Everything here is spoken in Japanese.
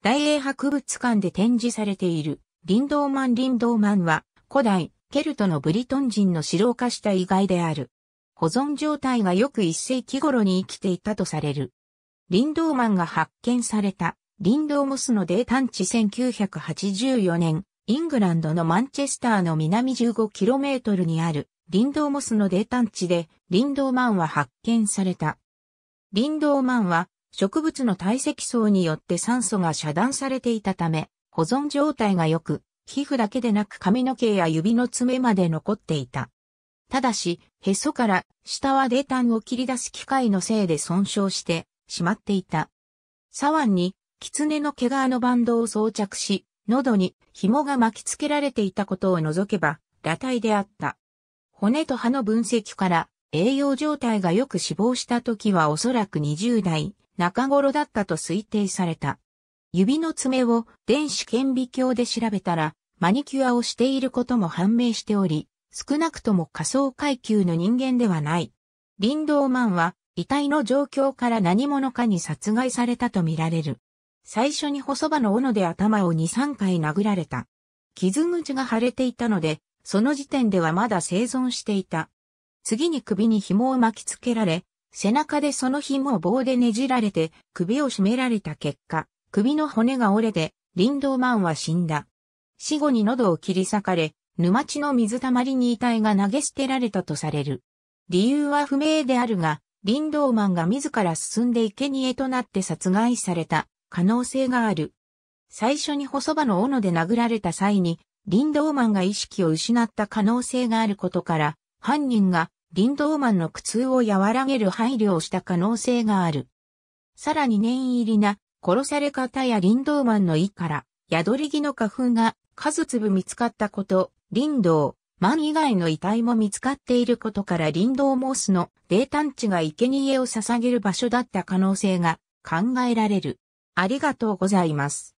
大英博物館で展示されている、リンドーマン・リンドーマンは、古代、ケルトのブリトン人の城を化した遺骸である。保存状態がよく一世紀頃に生きていたとされる。リンドーマンが発見された、リンドーモスのデータン地1984年、イングランドのマンチェスターの南 15km にある、リンドーモスのデータン地で、リンドーマンは発見された。リンドーマンは、植物の堆積層によって酸素が遮断されていたため、保存状態が良く、皮膚だけでなく髪の毛や指の爪まで残っていた。ただし、へそから下は泥炭を切り出す機械のせいで損傷してしまっていた。左腕に狐の毛皮のバンドを装着し、喉に紐が巻き付けられていたことを除けば、裸体であった。骨と歯の分析から栄養状態がよく死亡した時はおそらく20代中頃だったと推定された。指の爪を電子顕微鏡で調べたら、マニキュアをしていることも判明しており、少なくとも仮想階級の人間ではない。リンドーマンは遺体の状況から何者かに殺害されたとみられる。最初に細場の斧で頭を2、3回殴られた。傷口が腫れていたので、その時点ではまだ生存していた。次に首に紐を巻きつけられ、背中でその紐を棒でねじられて首を絞められた結果、首の骨が折れてリンドーマンは死んだ。死後に喉を切り裂かれ、沼地の水たまりに遺体が投げ捨てられたとされる。理由は不明であるが、リンドーマンが自ら進んで生贄となって殺害された可能性がある。最初に細場の斧で殴られた際に、リンドーマンが意識を失った可能性があることから、犯人がリンドーマンの苦痛を和らげる配慮をした可能性がある。さらに念入りな殺され方やリンドーマンの胃から宿り木の花粉が数粒見つかったこと、リンドーマン以外の遺体も見つかっていることからリンドーモースの冷探知が生贄を捧げる場所だった可能性が考えられる。ありがとうございます。